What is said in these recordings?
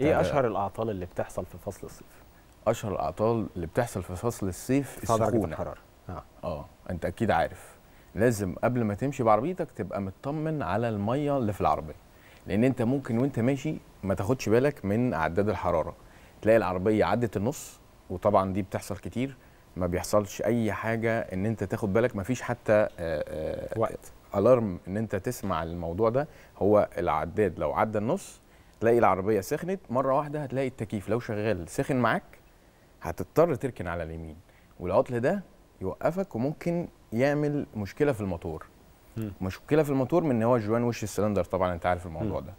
ايه آه، اشهر الاعطال اللي بتحصل في فصل الصيف اشهر الاعطال اللي بتحصل في فصل الصيف السخونه الحراره اه اه انت اكيد عارف لازم قبل ما تمشي بعربيتك تبقى مطمن على الميه اللي في العربيه لان انت ممكن وانت ماشي ما تاخدش بالك من اعداد الحراره تلاقي العربيه عدت النص وطبعا دي بتحصل كتير ما بيحصلش اي حاجه ان انت تاخد بالك ما فيش حتى آآ آه، آآ آه، وقت الارم ان انت تسمع الموضوع ده هو العداد لو عدى النص تلاقي العربيه سخنت مره واحده هتلاقي التكييف لو شغال سخن معاك هتضطر تركن على اليمين والعطل ده يوقفك وممكن يعمل مشكله في الموتور مشكله في الموتور من ان هو جوان وش السلندر طبعا انت عارف الموضوع ده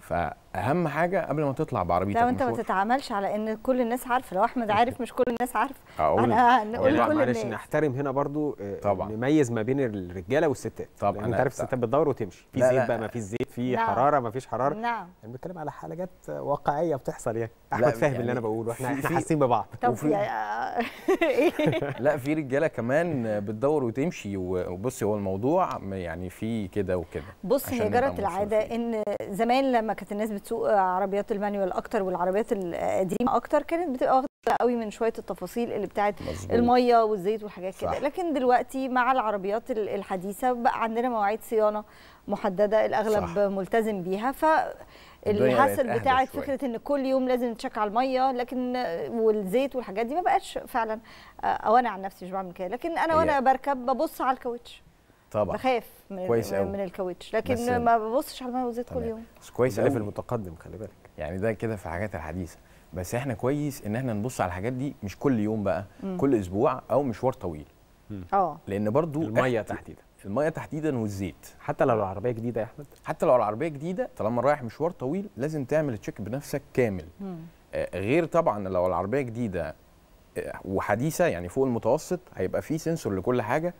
فاهم حاجه قبل ما تطلع بعربيتك لو انت ما تتعاملش على ان كل الناس عارفه لو احمد عارف مش كل الناس عارفه انا نقول كل معلش نحترم هنا برضو آه، طبعا نميز ما بين الرجاله والستات طبعا انت عارف الستات بتدور وتمشي في زيت بقى ما فيش زيت في نعم. حراره ما فيش حراره نعم انا يعني بنتكلم على حاجات واقعيه بتحصل يعني احمد فاهم يعني اللي انا بقوله احنا احنا حاسين ببعض وفي... يعني، آه. لا في رجاله كمان بتدور وتمشي وبصي هو الموضوع يعني في كده وكده بص هي جرت العاده فيه. ان زمان لما كانت الناس بتسوق عربيات المانيوال اكتر والعربيات القديمه اكتر كانت بتبقى قوي من شويه التفاصيل اللي بتاعت الميه والزيت والحاجات كده لكن دلوقتي مع العربيات الحديثه بقى عندنا مواعيد صيانه محدده الاغلب صح. ملتزم بيها ف الحسل بتاعت فكره ان كل يوم لازم تشيك على الميه لكن والزيت والحاجات دي ما بقتش فعلا او آه، انا عن نفسي مش بعمل كده لكن انا وانا بركب ببص على الكاوتش طبعا بخاف من كويس من, من الكاوتش لكن ما ببصش على الميه والزيت كل يوم بس كويس في المتقدم خلي بالك يعني ده كده في الحاجات الحديثه بس احنا كويس ان احنا نبص على الحاجات دي مش كل يوم بقى مم. كل اسبوع او مشوار طويل اه لان برضو الميه تحديدا الميه تحديدا والزيت حتى لو العربيه جديده يا احمد حتى لو العربيه جديده طالما رايح مشوار طويل لازم تعمل تشيك بنفسك كامل آه غير طبعا لو العربيه جديده آه وحديثه يعني فوق المتوسط هيبقى في سنسور لكل حاجه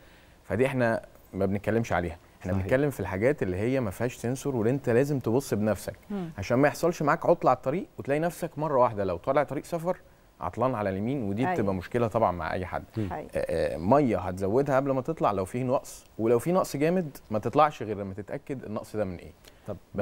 فدي احنا ما بنتكلمش عليها احنا صحيح. بنتكلم في الحاجات اللي هي ما فيهاش سنسور واللي انت لازم تبص بنفسك مم. عشان ما يحصلش معاك عطل على الطريق وتلاقي نفسك مره واحده لو طالع طريق سفر عطلان على اليمين ودي أي. أيوة. بتبقى مشكله طبعا مع اي حد آه، أيوة. آه، ميه هتزودها قبل ما تطلع لو فيه نقص ولو في نقص جامد ما تطلعش غير لما تتاكد النقص ده من ايه طب